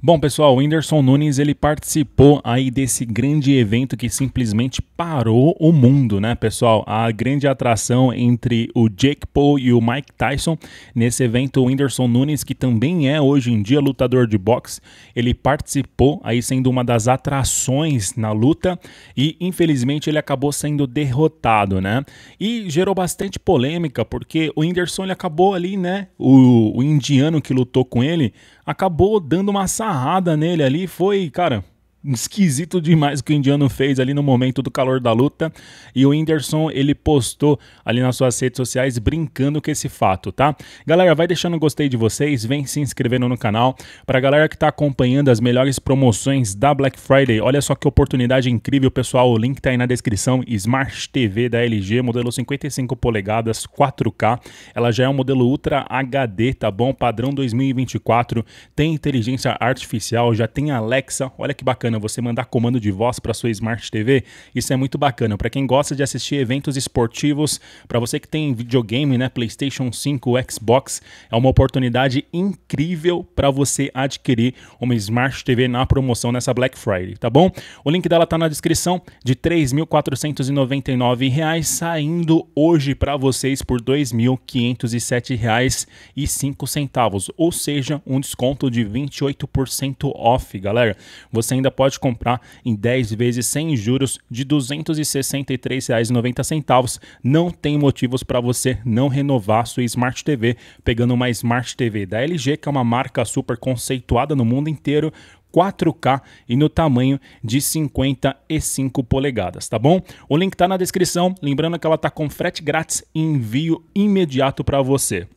Bom, pessoal, o Whindersson Nunes ele participou aí desse grande evento que simplesmente parou o mundo, né, pessoal? A grande atração entre o Jake Paul e o Mike Tyson. Nesse evento, o Whindersson Nunes, que também é hoje em dia lutador de boxe, ele participou aí sendo uma das atrações na luta e infelizmente ele acabou sendo derrotado, né? E gerou bastante polêmica porque o Whindersson ele acabou ali, né? O, o indiano que lutou com ele acabou dando uma porrada nele ali. Foi, cara, esquisito demais que o indiano fez ali no momento do calor da luta. E o Whindersson, ele postou ali nas suas redes sociais brincando com esse fato, tá? Galera, vai deixando o gostei de vocês, vem se inscrevendo no canal. Pra galera que tá acompanhando as melhores promoções da Black Friday, olha só que oportunidade incrível, pessoal. O link tá aí na descrição. Smart TV da LG, modelo 55 polegadas, 4K. Ela já é um modelo Ultra HD, tá bom? Padrão 2024, tem inteligência artificial, já tem Alexa. Olha que bacana bacana você mandar comando de voz para sua Smart TV. Isso é muito bacana para quem gosta de assistir eventos esportivos, para você que tem videogame, né, PlayStation 5, Xbox, é uma oportunidade incrível para você adquirir uma Smart TV na promoção nessa Black Friday, tá bom? O link dela tá na descrição de R$ 3.499, saindo hoje para vocês por R$ 2.507,05, ou seja, um desconto de 28% off, galera. Você ainda pode comprar em 10 vezes sem juros de R$ 263,90. Não tem motivos para você não renovar sua Smart TV, pegando uma Smart TV da LG, que é uma marca super conceituada no mundo inteiro, 4K e no tamanho de 55 polegadas, tá bom? O link tá na descrição, lembrando que ela tá com frete grátis e envio imediato para você.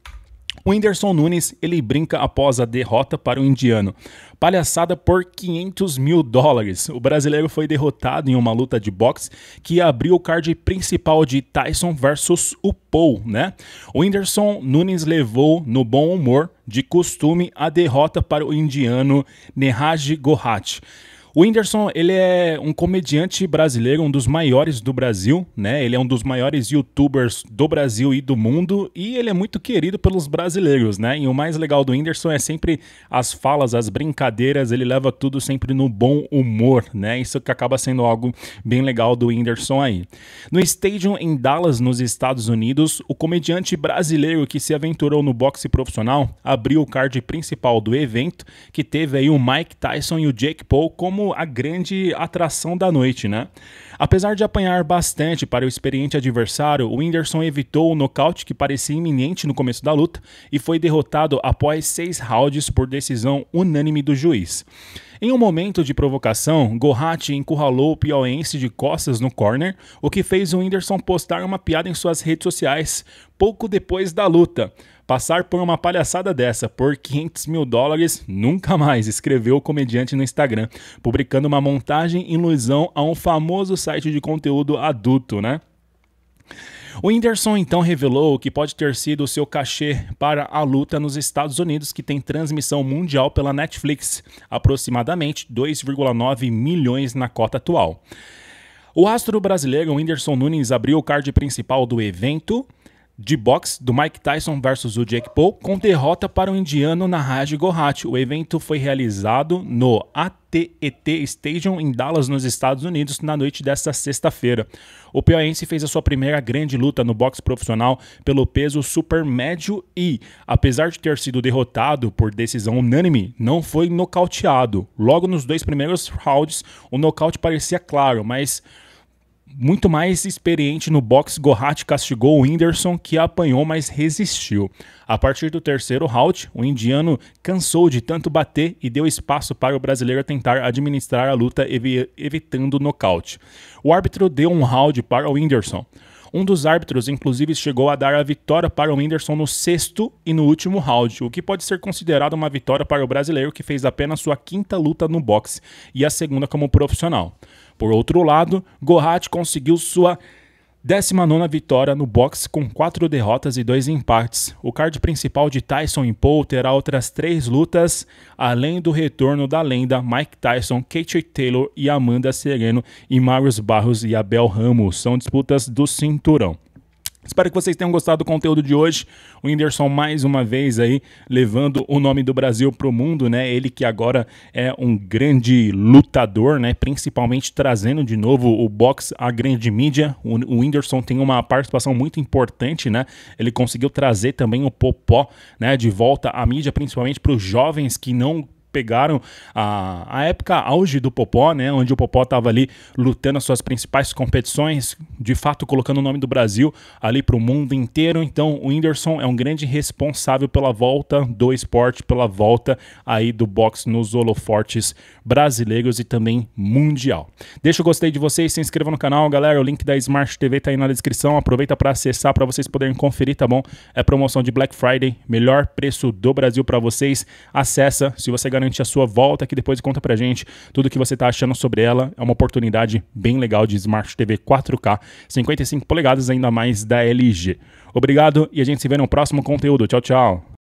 O Whindersson Nunes, ele brinca após a derrota para o indiano. Palhaçada por 500 mil dólares. O brasileiro foi derrotado em uma luta de boxe que abriu o card principal de Tyson versus o Paul, né? O Whindersson Nunes levou no bom humor, de costume, a derrota para o indiano Nehaj Gohat. O Whindersson, ele é um comediante brasileiro, um dos maiores do Brasil, né? Ele é um dos maiores youtubers do Brasil e do mundo, e ele é muito querido pelos brasileiros, né? E o mais legal do Whindersson é sempre as falas, as brincadeiras, ele leva tudo sempre no bom humor, né? Isso que acaba sendo algo bem legal do Whindersson aí. No Stadium em Dallas, nos Estados Unidos, o comediante brasileiro que se aventurou no boxe profissional abriu o card principal do evento, que teve aí o Mike Tyson e o Jake Paul como como a grande atração da noite, né? Apesar de apanhar bastante para o experiente adversário, o Whindersson evitou o nocaute que parecia iminente no começo da luta e foi derrotado após seis rounds por decisão unânime do juiz. Em um momento de provocação, Gohati encurralou o piauense de costas no corner, o que fez o Whindersson postar uma piada em suas redes sociais pouco depois da luta. Passar por uma palhaçada dessa por 500 mil dólares nunca mais, escreveu o comediante no Instagram, publicando uma montagem em ilusão a um famoso site de conteúdo adulto, né? O Whindersson então revelou que pode ter sido o seu cachê para a luta nos Estados Unidos, que tem transmissão mundial pela Netflix, aproximadamente 2,9 milhões na cota atual. O astro brasileiro Whindersson Nunes abriu o card principal do evento de boxe do Mike Tyson versus o Jake Paul, com derrota para o indiano na Raj Gohat. O evento foi realizado no AT&T Stadium em Dallas, nos Estados Unidos, na noite desta sexta-feira. O piauiense fez a sua primeira grande luta no boxe profissional pelo peso super médio e, apesar de ter sido derrotado por decisão unânime, não foi nocauteado. Logo nos dois primeiros rounds, o nocaute parecia claro, mas muito mais experiente no boxe, Gohat castigou o Whindersson, que apanhou, mas resistiu. A partir do terceiro round, o indiano cansou de tanto bater e deu espaço para o brasileiro tentar administrar a luta, evi evitando o nocaute. O árbitro deu um round para o Whindersson. Um dos árbitros, inclusive, chegou a dar a vitória para o Whindersson no sexto e no último round, o que pode ser considerado uma vitória para o brasileiro que fez apenas sua quinta luta no boxe e a segunda como profissional. Por outro lado, Gohat conseguiu sua 19 vitória no boxe com 4 derrotas e 2 empates. O card principal de Tyson e Paul terá outras 3 lutas, além do retorno da lenda Mike Tyson, Katie Taylor e Amanda Sereno e Marius Barros e Abel Ramos. São disputas do cinturão. Espero que vocês tenham gostado do conteúdo de hoje. O Whindersson, mais uma vez, aí, levando o nome do Brasil para o mundo, né? Ele que agora é um grande lutador, né? Principalmente trazendo de novo o box à grande mídia. O, o Whindersson tem uma participação muito importante, né? Ele conseguiu trazer também o Popó, né? De volta à mídia, principalmente para os jovens que não pegaram a, a época auge do Popó, né, onde o Popó estava ali lutando as suas principais competições, de fato colocando o nome do Brasil ali para o mundo inteiro. Então, o Whindersson é um grande responsável pela volta do esporte, pela volta aí do boxe nos holofortes brasileiros e também mundial. Deixa o gostei de vocês, se inscreva no canal, galera. O link da Smart TV tá aí na descrição. Aproveita para acessar para vocês poderem conferir, tá bom? É promoção de Black Friday, melhor preço do Brasil para vocês. Acessa, se você ganhar garante a sua volta que depois conta pra gente tudo que você tá achando sobre ela. É uma oportunidade bem legal de Smart TV 4K, 55 polegadas, ainda mais da LG. Obrigado e a gente se vê no próximo conteúdo. Tchau, tchau.